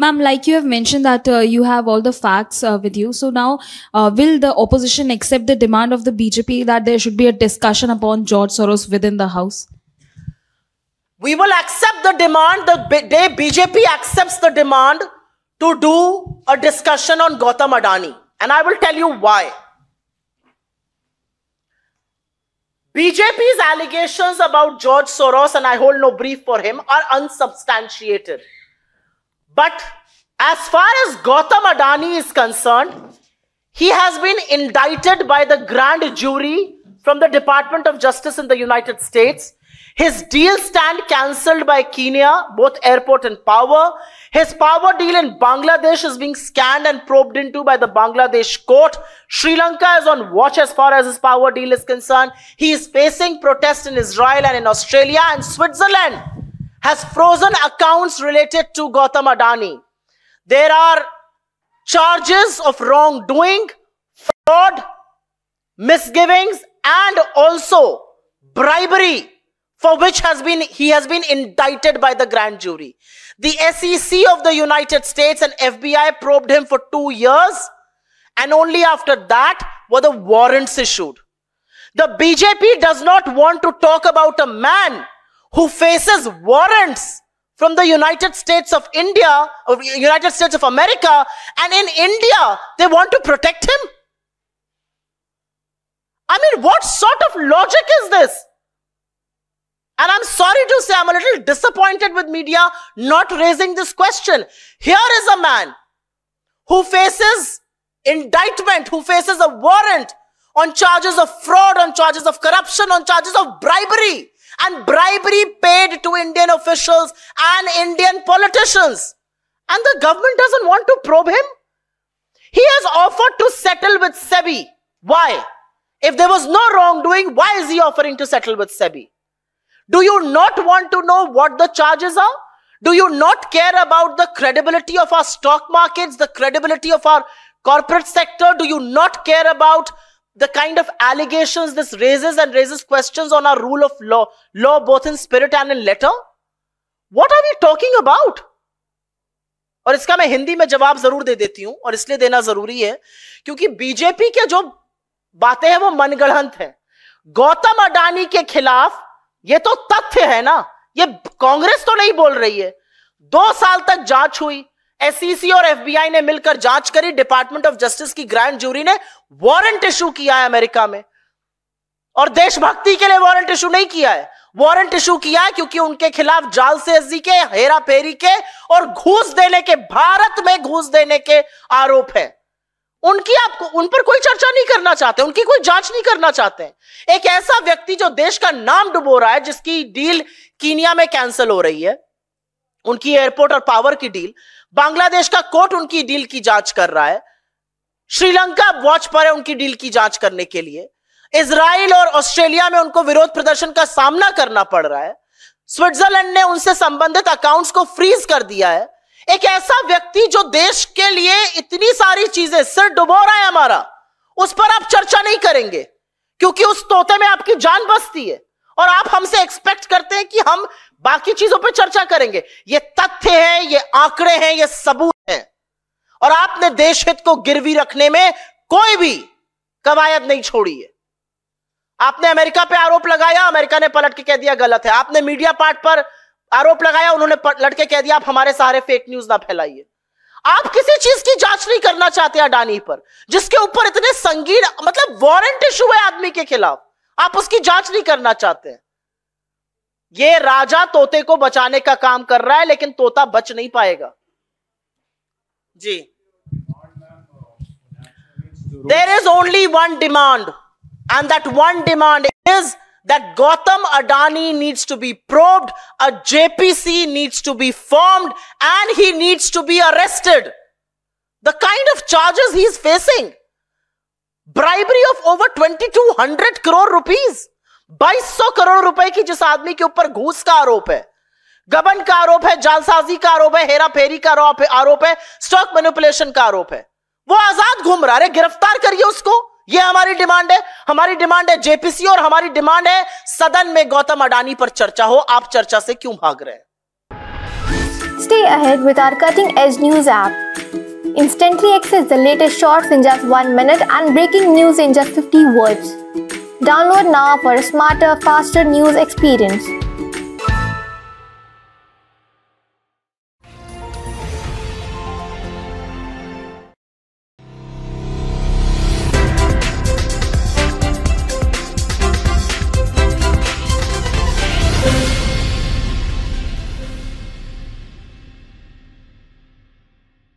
Ma'am, like you have mentioned that uh, you have all the facts uh, with you. So now, uh, will the opposition accept the demand of the BJP that there should be a discussion upon George Soros within the House? We will accept the demand the day BJP accepts the demand to do a discussion on Gautam Adani. And I will tell you why. BJP's allegations about George Soros, and I hold no brief for him, are unsubstantiated. But as far as Gautam Adani is concerned, he has been indicted by the grand jury from the Department of Justice in the United States. His deal stand cancelled by Kenya, both airport and power. His power deal in Bangladesh is being scanned and probed into by the Bangladesh court. Sri Lanka is on watch as far as his power deal is concerned. He is facing protest in Israel and in Australia and Switzerland has frozen accounts related to Gautam Adani. There are charges of wrongdoing, fraud, misgivings, and also bribery for which has been he has been indicted by the grand jury. The SEC of the United States and FBI probed him for two years, and only after that were the warrants issued. The BJP does not want to talk about a man who faces warrants from the United States of India, or United States of America, and in India, they want to protect him? I mean, what sort of logic is this? And I'm sorry to say, I'm a little disappointed with media not raising this question. Here is a man who faces indictment, who faces a warrant on charges of fraud, on charges of corruption, on charges of bribery and bribery paid to Indian officials and Indian politicians. And the government doesn't want to probe him. He has offered to settle with SEBI. Why? If there was no wrongdoing, why is he offering to settle with SEBI? Do you not want to know what the charges are? Do you not care about the credibility of our stock markets, the credibility of our corporate sector? Do you not care about the kind of allegations this raises and raises questions on our rule of law, law both in spirit and in letter? What are we talking about? और इसका मैं हिंदी में जवाब जरूर दे देती हूं और इसलिए देना जरूरी है क्योंकि बीजेपी के जो बातें हैं वो मनगढ़ंत हैं गौतम अडानी के खिलाफ ये तो तथ्य है ना ये कांग्रेस तो नहीं बोल रही है दो साल तक जांच हुई एसईसी e और एफबीआई ने मिलकर जांच करी डिपार्टमेंट ऑफ जस्टिस की ग्रैंड जूरी ने वारंट इशू किया है अमेरिका में और देशभक्ति के लिए वारंट इशू नहीं किया है वारंट इशू किया है क्योंकि उनके खिलाफ जालसेजी के हेरा फेरी के और घूस देने के भारत में घूस देने के आरोप है उनकी आपको उन पर कोई चर्चा नहीं करना चाहते उनकी कोई जांच नहीं करना चाहते एक ऐसा व्यक्ति जो देश का नाम डुबो रहा है जिसकी डील कीनिया में कैंसिल हो रही है उनकी एयरपोर्ट और पावर की डील बांग्लादेश का कोर्ट उनकी डील की जांच कर रहा है श्रीलंका वॉच पर है उनकी डील की जांच करने के लिए इसराइल और ऑस्ट्रेलिया में उनको विरोध प्रदर्शन का सामना करना पड़ रहा है स्विट्जरलैंड ने उनसे संबंधित अकाउंट्स को फ्रीज कर दिया है एक ऐसा व्यक्ति जो देश के लिए इतनी सारी चीजें सिर डुबो रहा है हमारा उस पर आप चर्चा नहीं करेंगे क्योंकि उस तोते में आपकी जान बसती है और आप हमसे एक्सपेक्ट करते हैं कि हम बाकी चीजों पर चर्चा करेंगे ये तथ्य है ये आंकड़े हैं ये सबूत है और आपने देश हित को गिरवी रखने में कोई भी कवायद नहीं छोड़ी है आपने अमेरिका पे आरोप लगाया अमेरिका ने पलट के कह दिया गलत है आपने मीडिया पार्ट पर आरोप लगाया उन्होंने पलट के कह दिया आप हमारे सहारे फेक न्यूज ना फैलाइए आप किसी चीज की जांच नहीं करना चाहते अडानी पर जिसके ऊपर इतने संगीन मतलब वारंट इशू है आदमी के खिलाफ आप उसकी जांच नहीं करना चाहते हैं ये राजा तोते को बचाने का काम कर रहा है लेकिन तोता बच नहीं पाएगा जी there is only one demand and that one demand is that Gautam Adani needs to be probed, a JPC needs to be formed, and he needs to be arrested. The kind of charges he is facing bribery of over 2200 crore rupees. 2200 crore रुपए की जिस आदमी के ऊपर घूस का आरोप है गबन का आरोप है जालसाजी का आरोप है हेरा फेरी का आरोप है स्टॉक मैनिपुलेशन का आरोप है वो आजाद घूम रहा है गिरफ्तार करिए उसको ये हमारी डिमांड है हमारी डिमांड है जेपीसी और हमारी डिमांड है सदन में गौतम अडानी पर चर्चा हो आप चर्चा से क्यों भाग रहे stay ahead with our cutting edge news app instantly access the latest latest in just one minute and breaking news in just just 50 words. Download now for a smarter, faster news experience.